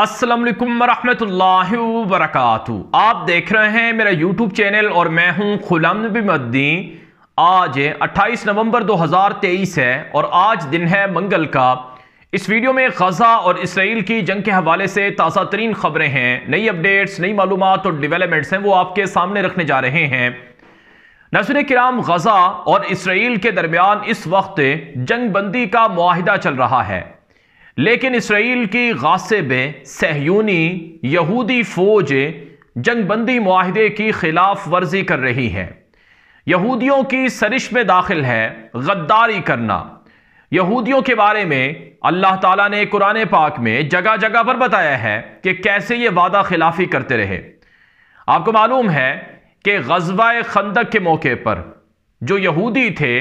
असलम वरहमतुल्लाहि वबरकातु आप देख रहे हैं मेरा यूट्यूब चैनल और मैं हूं खुलम मद्दीन आज 28 नवंबर 2023 है और आज दिन है मंगल का इस वीडियो में गजा और इसराइल की जंग के हवाले से ताज़ा तरीन खबरें हैं नई अपडेट्स नई मालूम और डिवेलपमेंट्स हैं वो आपके सामने रखने जा रहे हैं नसर कराम गजा और इसराइल के दरमियान इस वक्त जंग बंदी का माहिदा चल रहा है लेकिन इसराइल की गासिबें सहयूनी यहूदी फौज जंगबंदी माहदे की खिलाफ वर्जी कर रही है यहूदियों की सरिश में दाखिल है गद्दारी करना यहूदियों के बारे में अल्लाह ताला ने कुरान पाक में जगह जगह पर बताया है कि कैसे ये वादा खिलाफी करते रहे आपको मालूम है कि गजवा खंदक के मौके पर जो यहूदी थे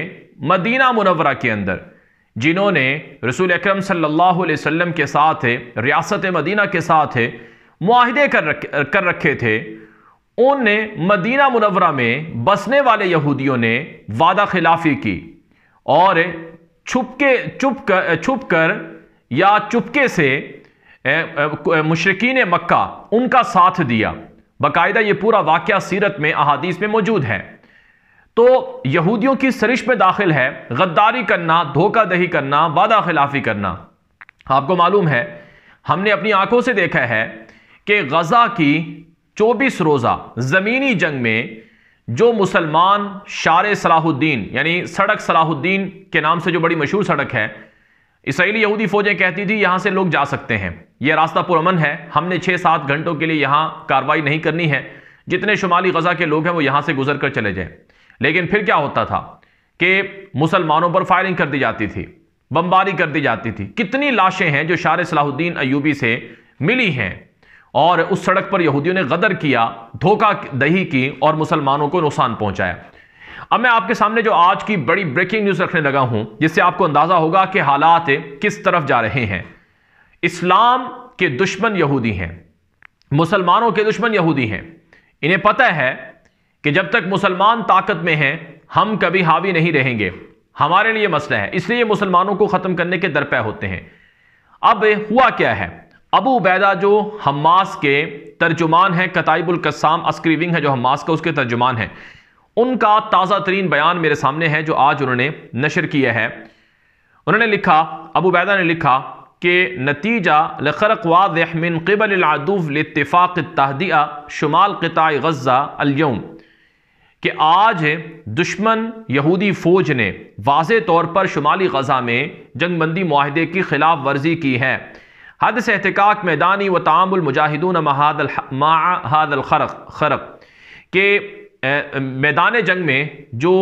मदीना मुनवरा के अंदर जिन्होंने रसूल अक्रम सल्लल्लाहु के साथ रियासत मदीना के साथ माहदे कर रखे कर रखे थे उनने मदीना मुनवरा में बसने वाले यहूदियों ने वादा खिलाफी की और छुपके छुप कर छुप कर या चुपके से मुशरकिन मक्का उनका साथ दिया बाकायदा ये पूरा वाक़ सीरत में अहादीस में मौजूद है तो यहूदियों की सरिश में दाखिल है गद्दारी करना धोखा दही करना वादा खिलाफी करना आपको मालूम है हमने अपनी आंखों से देखा है कि गज़ा की चौबीस रोज़ा ज़मीनी जंग में जो मुसलमान शार सलाहुद्दीन यानी सड़क सलाहुद्दीन के नाम से जो बड़ी मशहूर सड़क है इसराइली यहूदी फौजें कहती थी यहां से लोग जा सकते हैं यह रास्ता पुरमन है हमने छह सात घंटों के लिए यहां कार्रवाई नहीं करनी है जितने शुमाली गजा के लोग हैं वो यहां से गुजर कर चले जाएं लेकिन फिर क्या होता था कि मुसलमानों पर फायरिंग कर दी जाती थी बमबारी कर दी जाती थी कितनी लाशें हैं जो शार सलाहुद्दीन अयूबी से मिली हैं और उस सड़क पर यहूदियों ने गदर किया धोखा दही की और मुसलमानों को नुकसान पहुंचाया अब मैं आपके सामने जो आज की बड़ी ब्रेकिंग न्यूज़ रखने लगा हूं जिससे आपको अंदाज़ा होगा कि हालात किस तरफ जा रहे हैं इस्लाम के दुश्मन यहूदी हैं मुसलमानों के दुश्मन यहूदी हैं इन्हें पता है कि जब तक मुसलमान ताकत में हैं हम कभी हावी नहीं रहेंगे हमारे लिए मसला है इसलिए मुसलमानों को ख़त्म करने के दरपे होते हैं अब हुआ क्या है अबू उबैदा जो हमास के तर्जुमान हैं कताइबुलकसाम अस्क्रीविंग है जो हमास का उसके तर्जुमान है उनका ताज़ा तरीन बयान मेरे सामने है जो आज उन्होंने नशर किया है उन्होंने लिखा अबू उबैदा ने लिखा कि नतीजा लखरक वादिन कबल आदूफ लतफ़ाक़ तहदिया शुमाल कताई गज़ा अलयम कि आज दुश्मन यहूदी फौज ने वाज तौर पर शुमाली गजा में जंगबंदी माहदे की खिलाफ वर्जी की है हद से एहतिकाक मैदानी व मुजाहिदून महादल खरक खरक के मैदान जंग में जो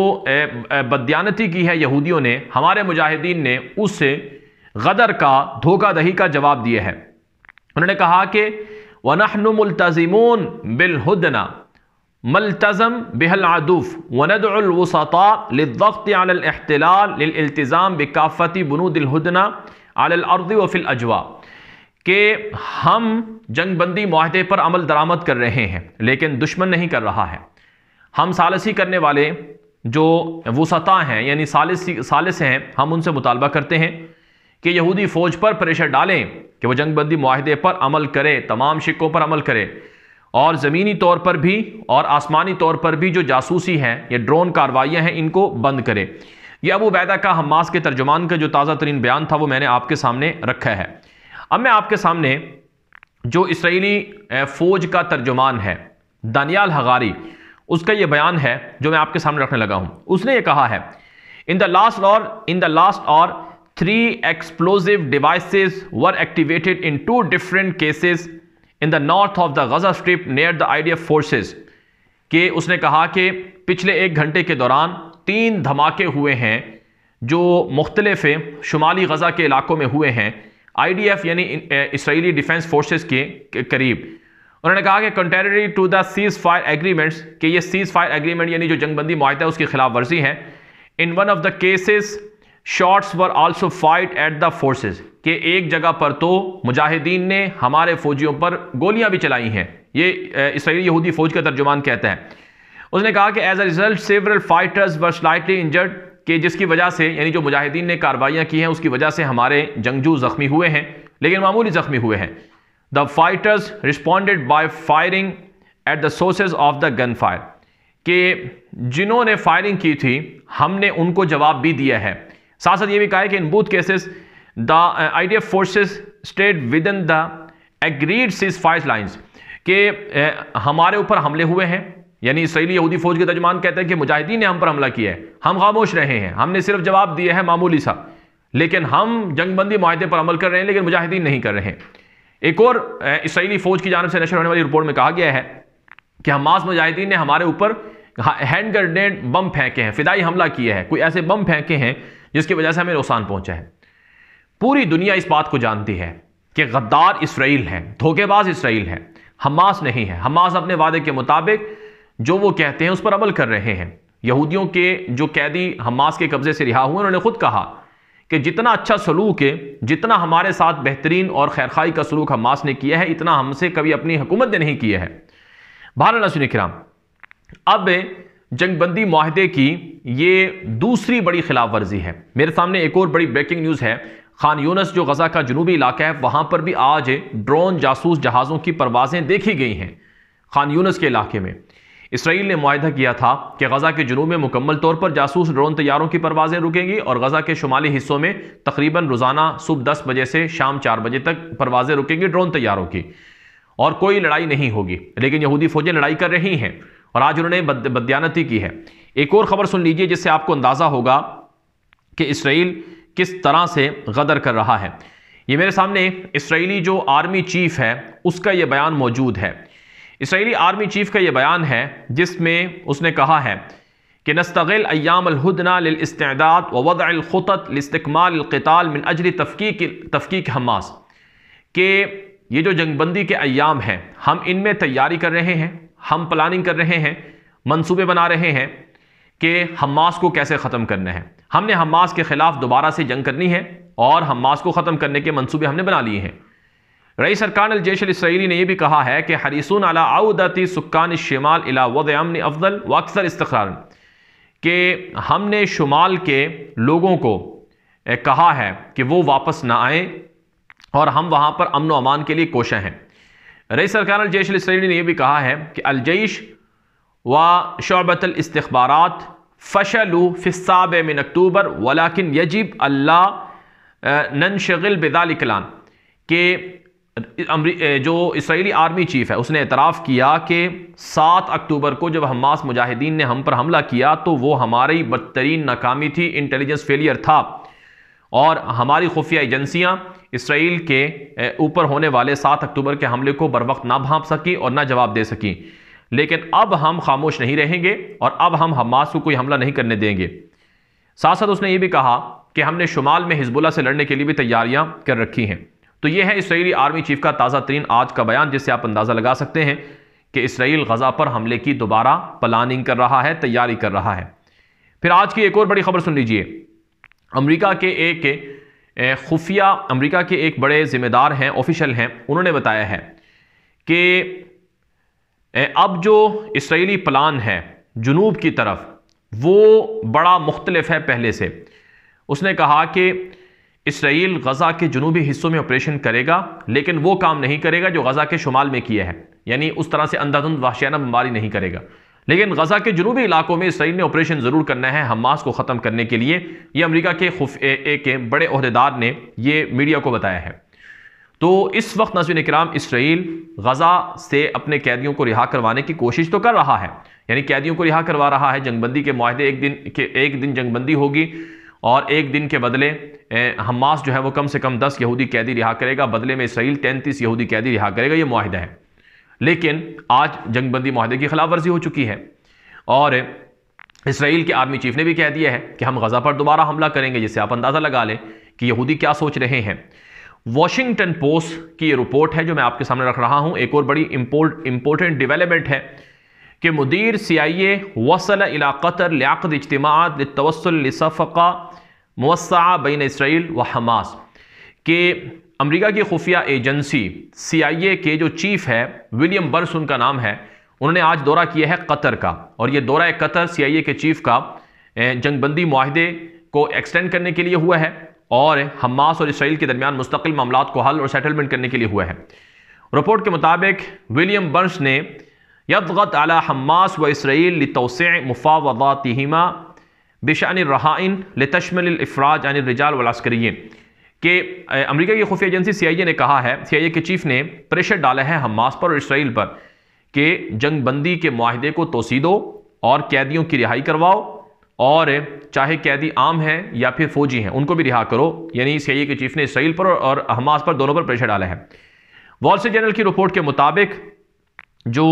बदयानती की है यहूदियों ने हमारे मुजाहिदीन ने उस गदर का धोखा दही का जवाब दिया है उन्होंने कहा कि वनहन बिलहुदना मलतज़म बहल आदूफ़ वनदलवसता लख्तिलतलाम बकाफ़ती बनूदिलहदना अलर्द वफिल अजवा के हम जंगबंदी माहे पर अमल दरामद कर रहे हैं लेकिन दुश्मन नहीं कर रहा है हम सालसी करने वाले जो वसता हैं यानी सालसी सालिस हैं हम उनसे मुतालबा करते हैं कि यहूदी फ़ौज पर प्रेशर डालें कि वह जंगबंदी माहे पर अमल करें तमाम शिक्कों पर अमल करें और ज़मीनी तौर पर भी और आसमानी तौर पर भी जो जासूसी हैं या ड्रोन कार्रवाइयाँ हैं इनको बंद करे यह अबू बैदा का हमास के तर्जुमान का जो ताज़ा तरीन बयान था वो मैंने आपके सामने रखा है अब मैं आपके सामने जो इसराइली फ़ौज का तर्जुमान है दानियाल हगारी उसका यह बयान है जो मैं आपके सामने रखने लगा हूँ उसने ये कहा है इन the last hour in the last hour three explosive devices were activated in two different cases in the north of the Gaza strip near the I D F forces के उसने कहा कि पिछले एक घंटे के दौरान तीन धमाके हुए हैं जो मुख्तलफ़ शुमाली गजा के इलाकों में हुए हैं आई डी एफ यानी इसराइली डिफेंस फोर्सेज के करीब उन्होंने कहा कि contrary to the ceasefire agreements कि ये सीज़ फायर एग्रीमेंट यानी जो जंगबंदी माहदा है उसकी खिलाफ वर्जी है in one of the cases shots were also fired at the forces कि एक जगह पर तो मुजाहिदीन ने हमारे फौजियों पर गोलियां भी चलाई हैं ये इसराइली यहूदी फौज का तर्जुमान कहता है उसने कहा कि as a result several fighters were slightly injured कि जिसकी वजह से यानी जो मुजाहिदीन ने कार्रवाइयाँ की हैं उसकी वजह से हमारे जंगजू जख्मी हुए हैं लेकिन मामूली जख्मी हुए हैं the fighters responded by firing at the sources of the gunfire कि जिन्होंने फायरिंग की थी हमने उनको जवाब भी दिया है साथ साथ ये भी कहा है कि in both cases the F forces stayed within the agreed ceasefire lines के हमारे ऊपर हमले हुए हैं यानी इसराइली यहूदी फौज के तर्जमान कहते हैं कि मुजाहिदीन ने हम पर हमला किया है हम खामोश रहे हैं हमने सिर्फ जवाब दिया है मामूली सा लेकिन हम जंगबंदी माहदे पर अमल कर रहे हैं लेकिन मुजाहिदीन नहीं कर रहे हैं एक और uh, इसराइली फौज की जानब से नशर होने वाली रिपोर्ट में कहा गया है कि हमास मुजाहिदीन ने हमारे ऊपर हैंड ग्रेनेड बम फेंके हैं फिदाई हमला किया है कोई ऐसे बम फेंके हैं जिसकी वजह से हमें नुकसान पहुंचा है पूरी दुनिया इस बात को जानती है कि गद्दार इसराइल है धोखेबाज इसराइल है हमास नहीं है हमास अपने वादे के मुताबिक जो वो कहते हैं उस पर अमल कर रहे हैं यहूदियों के जो कैदी हमास के कब्जे से रिहा हुए उन्होंने खुद कहा कि जितना अच्छा सलूक है जितना हमारे साथ बेहतरीन और खैरखाई का सलूक हमास ने किया है इतना हमसे कभी अपनी हुकूमत ने नहीं किया है भारत नसुन कराम अब जंगबंदी माहदे की ये दूसरी बड़ी खिलाफ वर्जी है मेरे सामने एक और बड़ी ब्रेकिंग न्यूज़ है खान यूनस जो गजा का जनूबी इलाका है वहाँ पर भी आज ड्रोन जासूस जहाज़ों की परवाजें देखी गई हैं खान यूनस के इलाके में इसराइल ने माहा किया था कि गजा के जुनूब में मुकम्मल तौर पर जासूस ड्रोन तैयारों की परवाजें रुकेंगी और गजा के शुमाली हिस्सों में तकरीबन रोज़ाना सुबह दस बजे से शाम चार बजे तक परवाजें रुकेंगी ड्रोन तैयारों की और कोई लड़ाई नहीं होगी लेकिन यहूदी फौजें लड़ाई कर रही हैं और आज उन्होंने बद, बदयानती की है एक और ख़बर सुन लीजिए जिससे आपको अंदाज़ा होगा कि इसराइल किस तरह से गदर कर रहा है ये मेरे सामने इसराइली जो आर्मी चीफ है उसका यह बयान मौजूद है इसराइली आर्मी चीफ का यह बयान है जिसमें उसने कहा है कि नस्तगिल अयामहदना लस्तदाद वदलखत लस्तकमालताल मिन अजर तफकी तफकीक हमास के ये जो जंगबंदी के अयाम हैं हम इनमें तैयारी कर रहे हैं हम प्लानिंग कर रहे हैं मनसूबे बना रहे हैं कि हमास को कैसे ख़त्म करना है हमने हमास के ख़िलाफ़ दोबारा से जंग करनी है और हमास को ख़त्म करने के मनसूबे हमने बना लिए हैं रई सरकान अलजैश इसराइली ने यह भी कहा है कि हरीसून अला आउदती सुक्कान शमाल अला वद अमन अफजल व अक्सर इस्तार के हमने शुमाल के लोगों को कहा है कि वो वापस ना आए और हम वहाँ पर अमन अमान के लिए कोशें हैं रई सरकान जैश इसराइली ने यह भी कहा है कि अलजैश व शबतलस्तबारात फ़शलू फ़िसाब मिन अक्टूबर वलाकिन यजीब अल्लाह ननशगिल कलान के जो इसराइली आर्मी चीफ़ है उसने एतराफ़ किया कि सात अक्टूबर को जब हमास मुजाहिदीन ने हम पर हमला किया तो वो हमारी बदतरीन नाकामी थी इंटेलिजेंस फेलियर था और हमारी खुफिया एजेंसियाँ इसराइल के ऊपर होने वाले सात अक्टूबर के हमले को बर वक्त ना भाँप सकी और ना जवाब दे सकी लेकिन अब हम खामोश नहीं रहेंगे और अब हम हमास को कोई हमला नहीं करने देंगे साथ साथ उसने ये भी कहा कि हमने शुमाल में हिजबुल्ला से लड़ने के लिए भी तैयारियां कर रखी हैं तो यह है इसराइली आर्मी चीफ का ताज़ा तरीन आज का बयान जिससे आप अंदाज़ा लगा सकते हैं कि इसराइल गजा पर हमले की दोबारा प्लानिंग कर रहा है तैयारी कर रहा है फिर आज की एक और बड़ी खबर सुन लीजिए अमरीका के एक खुफिया अमरीका के एक बड़े ज़िम्मेदार हैं ऑफिशल हैं उन्होंने बताया है कि अब जो इसराइली प्लान है जनूब की तरफ वो बड़ा मुख्तलफ है पहले से उसने कहा कि इसराइल गज़ा के जनूबी हिस्सों में ऑपरेशन करेगा लेकिन वो काम नहीं करेगा जो गज़ा के शुमाल में किया है यानी उस तरह से अंधाधुंध वाशियाना बमारी नहीं करेगा लेकिन गज़ा के जनूबी इलाकों में इसराइल ने ऑपरेशन ज़रूर करना है हमास को ख़त्म करने के लिए ये अमरीका के खुफ ए, ए के बड़े अहदेदार ने ये मीडिया को बताया है तो इस वक्त नाजिन कराम इसराइल गज़ा से अपने कैदियों को रिहा करवाने की कोशिश तो कर रहा है यानी कैदियों को रिहा करवा रहा है जंगबंदी के माहे एक दिन के एक दिन जंगबंदी होगी और एक दिन के बदले हमास जो है वो कम से कम दस यहूदी कैदी रिहा करेगा बदले में इसराइल तैंतीस यहूदी कैदी रिहा करेगा ये माहदा है लेकिन आज जंगबंदी माहे की खिलाफ वर्जी हो चुकी है और इसराइल के आर्मी चीफ ने भी कह दिया है कि हम गज़ा पर दोबारा हमला करेंगे जिससे आप अंदाज़ा लगा लें कि यहूदी क्या सोच रहे हैं वॉशिंगटन पोस्ट की ये रिपोर्ट है जो मैं आपके सामने रख रहा हूं एक और बड़ी इम्पोर्ट इम्पोर्टेंट डिवेलपमेंट है कि मुदीर सी आई ए वसल इला कतर लियाकत इजतमात तवसलफ़ा मवसा बैन इसराइल व हमास के अमेरिका की खुफिया एजेंसी सी आई ए के जो चीफ है विलियम बर्स उनका नाम है उन्होंने आज दौरा किया है कतर का और ये दौरा कतर सी आई ए के चीफ का जंगबंदी माहदे को एक्सटेंड करने के लिए हुआ है और हमास और इसराइल के दरमियान मुस्तकिल मामला को हल और सेटलमेंट करने के लिए हुआ है रिपोर्ट के मुताबिक विलियम बर्स ने यदगत अला हमास व इसराइल तोसे मुफावदातिमा बिशान रहाइन लतशमल अफराज अन रिजाल वलास्करीन कि अमेरिका की खुफिया एजेंसी सी आई ए ने कहा है सी आई ए के चीफ ने प्रेशर डाला है हमास पर और इसराइल पर कि जंग बंदी के माहदे को तोसी दो और कैदियों की रिहाई करवाओ और चाहे कैदी आम हैं या फिर फौजी हैं उनको भी रिहा करो यानी सी के चीफ ने इसराइल पर और हमास पर दोनों पर प्रेशर डाला है वॉल स्ट्रीट जर्नल की रिपोर्ट के मुताबिक जो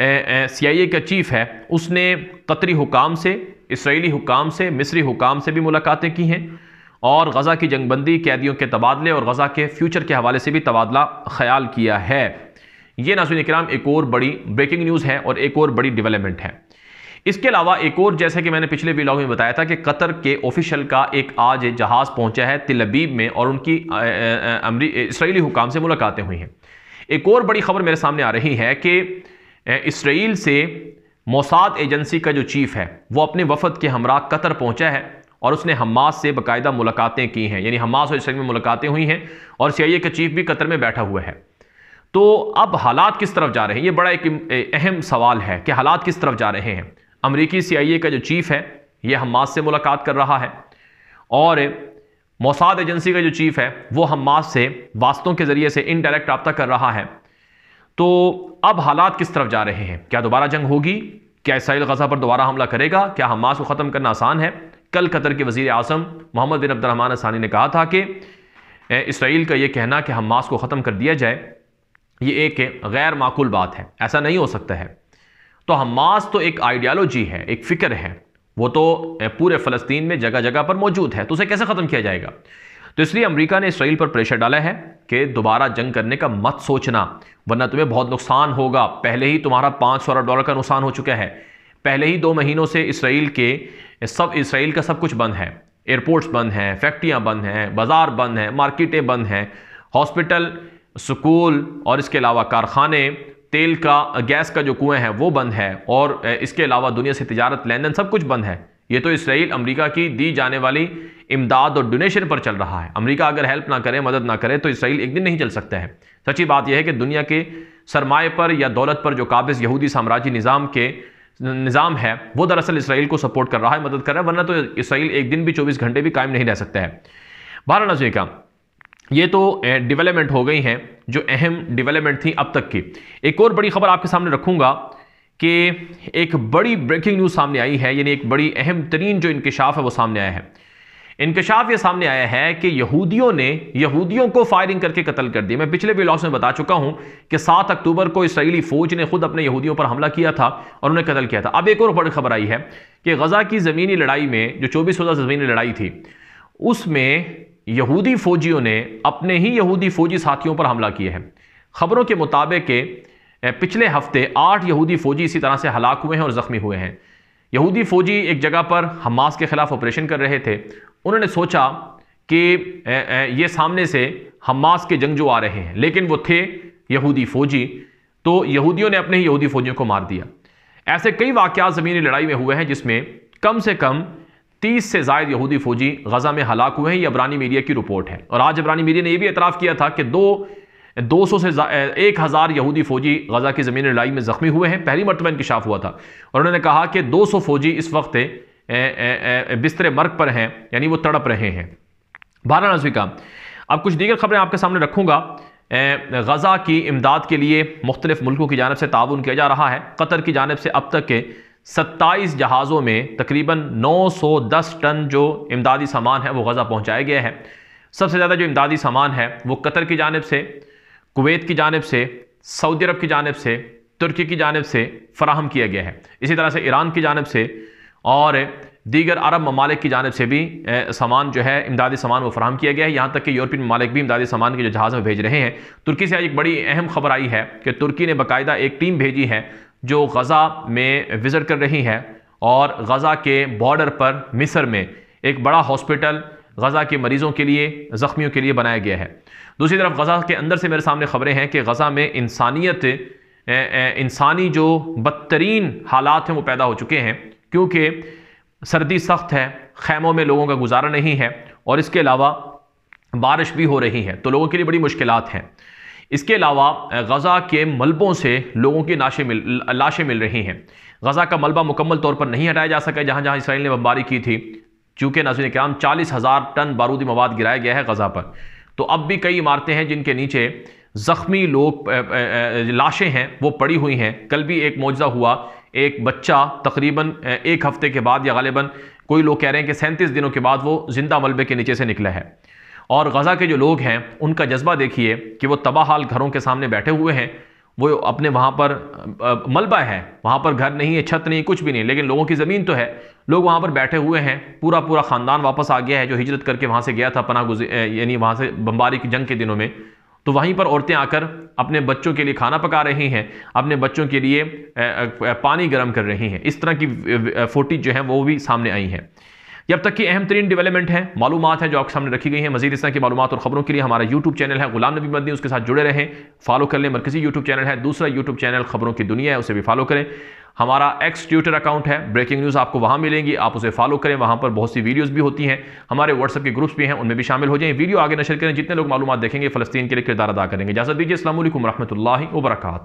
सी का चीफ है उसने कतरी हुकाम से इसराइली हुकाम से मिस्री हुकाम से भी मुलाकातें की हैं और गज़ा की जंगबंदी कैदियों के तबादले और गज़ा के फ्यूचर के हवाले से भी तबादला ख्याल किया है ये नाजुन इक्राम एक और बड़ी ब्रेकिंग न्यूज़ है और एक और बड़ी डेवलपमेंट है इसके अलावा एक और जैसा कि मैंने पिछले ब्लॉग में बताया था कि कतर के ऑफिशियल का एक आज जहाज़ पहुंचा है तिलबीब में और उनकी इसराइली हुकाम से मुलाकातें हुई हैं एक और बड़ी खबर मेरे सामने आ रही है कि इसराइल से मोसाद एजेंसी का जो चीफ है वो अपने वफद के हमरा कतर पहुंचा है और उसने हमास से बाकायदा मुलाकातें की हैं यानी हमास और इसराइल में मुलाकातें हुई हैं और सी का चीफ भी कतर में बैठा हुआ है तो अब हालात किस तरफ जा रहे हैं ये बड़ा एक अहम सवाल है कि हालात किस तरफ जा रहे हैं अमरीकी सी का जो चीफ है यह हमास से मुलाकात कर रहा है और मोसाद एजेंसी का जो चीफ है वो हमास से वास्तों के ज़रिए से इनडायरेक्ट रबता कर रहा है तो अब हालात किस तरफ जा रहे हैं क्या दोबारा जंग होगी क्या इसराइल गजा पर दोबारा हमला करेगा क्या हमास को ख़त्म करना आसान है कल कतर के वजीर आजम मोहम्मद बिन अब्दुलरहमान सानी ने कहा था कि इसराइल का यह कहना कि हमास को ख़त्म कर दिया जाए ये एक गैर माकूल बात है ऐसा नहीं हो सकता है तो हमास तो एक आइडियालॉजी है एक फिक्र है वो तो पूरे फ़लस्तीन में जगह जगह पर मौजूद है तो उसे कैसे ख़त्म किया जाएगा तो इसलिए अमेरिका ने इसराइल पर प्रेशर डाला है कि दोबारा जंग करने का मत सोचना वरना तुम्हें बहुत नुकसान होगा पहले ही तुम्हारा पाँच सौ अरब डॉलर का नुकसान हो चुका है पहले ही दो महीनों से इसराइल के सब इसराइल का सब कुछ बंद है एयरपोर्ट्स बंद हैं फैक्ट्रियाँ बंद हैं बाज़ार बंद हैं मार्केटें बंद हैं हॉस्पिटल स्कूल और इसके अलावा कारखाने तेल का गैस का जो कुएं है वो बंद है और इसके अलावा दुनिया से तजारत लेन देन सब कुछ बंद है ये तो इसराइल अमेरिका की दी जाने वाली इमदाद और डोनेशन पर चल रहा है अमेरिका अगर हेल्प ना करे मदद ना करे तो इसराइल एक दिन नहीं चल सकता है सच्ची बात यह है कि दुनिया के सरमाए पर या दौलत पर जो काबिज यहूदी साम्राज्य निज़ाम के निज़ाम है वो दरअसल इसराइल को सपोर्ट कर रहा है मदद कर रहा है वरना तो इसराइल एक दिन भी चौबीस घंटे भी कायम नहीं रह सकता है बारह नजर का ये तो डेवलपमेंट हो गई हैं जो अहम डेवलपमेंट थी अब तक की एक और बड़ी खबर आपके सामने रखूंगा कि एक बड़ी ब्रेकिंग न्यूज़ सामने आई है यानी एक बड़ी अहम तरीन जो इंकशाफ है वो सामने आया है इंकशाफ ये सामने आया है कि यहूदियों ने यहूदियों को फायरिंग करके कत्ल कर दिया मैं पिछले भी में बता चुका हूं कि 7 अक्टूबर को इसराइली फौज ने खुद अपने यहूदियों पर हमला किया था और उन्हें कत्ल किया था अब एक और बड़ी खबर आई है कि गजा की ज़मीनी लड़ाई में जो चौबीस रोजा ज़मीनी लड़ाई थी उसमें यहूदी फौजियों ने अपने ही यहूदी फौजी साथियों पर हमला किए हैं खबरों के मुताबिक पिछले हफ्ते आठ यहूदी फौजी इसी तरह से हलाक हुए हैं और ज़ख्मी हुए हैं यहूदी फौजी एक जगह पर हमास के ख़िलाफ़ ऑपरेशन कर रहे थे उन्होंने सोचा कि ये सामने से हमास के जंगजू आ रहे हैं लेकिन वो थे यहूदी फौजी तो यहूदियों ने अपने ही यहूदी फौजियों को मार दिया ऐसे कई वाक़ ज़मीनी लड़ाई में हुए हैं जिसमें कम से कम तीस से जायद यहूदी फौजी गजा में हलाक हुए हैं ये अबरानी मीडिया की रिपोर्ट है और आज अबरानी मीडिया ने यह भी एतराफ़ किया था कि दो दो सौ से एक हज़ार यहूदी फौजी गजा की ज़मीन लड़ाई में ज़ख्मी हुए हैं पहली मरतबा इंकशाफ हुआ था और उन्होंने कहा कि दो सौ फौजी इस वक्त बिस्तर मर्ग पर हैं यानी वो तड़प रहे हैं बारह नजवी का अब कुछ दीगर खबरें आपके सामने रखूँगा गजा की इमदाद के लिए मुख्तलिफ मुल्कों की जानब से ताउन किया जा रहा है कतर की जानब से अब तक के सत्ताईस जहाज़ों में तकरीबन 910 टन जो इमदादी सामान है वो गज़ा पहुँचाया गया है सबसे ज़्यादा जो इमदादी सामान है वो कतर की जानब से कुवैत की जानब से सऊदी अरब की जानब से तुर्की की जानब से फराहम किया गया है इसी तरह से ईरान की जानब से और दीगर अरब ममालिक की जानब से भी सामान जो है इमदादी सामान वो फ्राहम किया गया है यहाँ तक कि यूरोपियन ममालिक भी इमदादी सामान के जो जहाज़ में भेज रहे हैं तुर्की से आज एक बड़ी अहम खबर आई है कि तुर्की ने बाकायदा एक टीम भेजी है जो गज़ा में विज़िट कर रही है और गज़ा के बॉर्डर पर मिस्र में एक बड़ा हॉस्पिटल गज़ा के मरीज़ों के लिए ज़ख्मियों के लिए बनाया गया है दूसरी तरफ गज़ा के अंदर से मेरे सामने ख़बरें हैं कि गज़ा में इंसानियत इंसानी जो बदतरीन हालात हैं वो पैदा हो चुके हैं क्योंकि सर्दी सख्त है खैमों में लोगों का गुजारा नहीं है और इसके अलावा बारिश भी हो रही है तो लोगों के लिए बड़ी मुश्किल हैं इसके अलावा गज़ा के मलबों से लोगों की लाशें मिल लाशें मिल रही हैं गज़ा का मलबा मुकम्मल तौर पर नहीं हटाया जा सका जहाँ जहाँ इसराइल ने बमबारी की थी चूँकि नाजिन कराम चालीस हज़ार टन बारूदी मवाद गिराया गया है गज़ा पर तो अब भी कई इमारतें हैं जिनके नीचे ज़ख्मी लोग लाशें हैं वो पड़ी हुई हैं कल भी एक मुआवजा हुआ एक बच्चा तकरीबन एक हफ्ते के बाद या गालिबा कोई लोग कह रहे हैं कि सैंतीस दिनों के बाद वो ज़िंदा मलबे के नीचे से निकला है और गज़ा के जो लोग हैं उनका जज्बा देखिए कि वो तबाहाल घरों के सामने बैठे हुए हैं वो अपने वहाँ पर मलबा है वहाँ पर घर नहीं है छत नहीं कुछ भी नहीं लेकिन लोगों की ज़मीन तो है लोग वहाँ पर बैठे हुए हैं पूरा पूरा ख़ानदान वापस आ गया है जो हिजरत करके वहाँ से गया था पना यानी वहाँ से बम्बारी की जंग के दिनों में तो वहीं पर औरतें आकर अपने बच्चों के लिए खाना पका रही हैं अपने बच्चों के लिए पानी गर्म कर रही हैं इस तरह की फोटी जो है वो भी सामने आई हैं जब तक की अहम तरीन डेवलपमेंट है मालूम है जो आपके सामने रखी गई है मजीद इस तरह की मालूम और खबरों के लिए हमारा यूट्यूब चैनल है गुलाम नबी मदनी उसके साथ जुड़े रहें फॉलो कर लें मरकजी यूट्यूब चैनल है दूसरा यूट्यूब चैनल खबरों की दुनिया है उसे भी फॉलो करें हमारा एक्स ट्विटर अकाउंट है ब्रेकिंग न्यूज़ आपको वहाँ मिलेंगी आप उसे फॉलो करें वहाँ पर बहुत सी वीडियोस भी होती हैं हमारे व्हाट्सअप के ग्रुप्स भी हैं उनमें भी शामिल हो जाएं वीडियो आगे नशर करें जितने लोग मालूम देखेंगे फलस्तीन के लिए किरदार अदा करेंगे इजाजत दीजिए असल वरहमल वर्का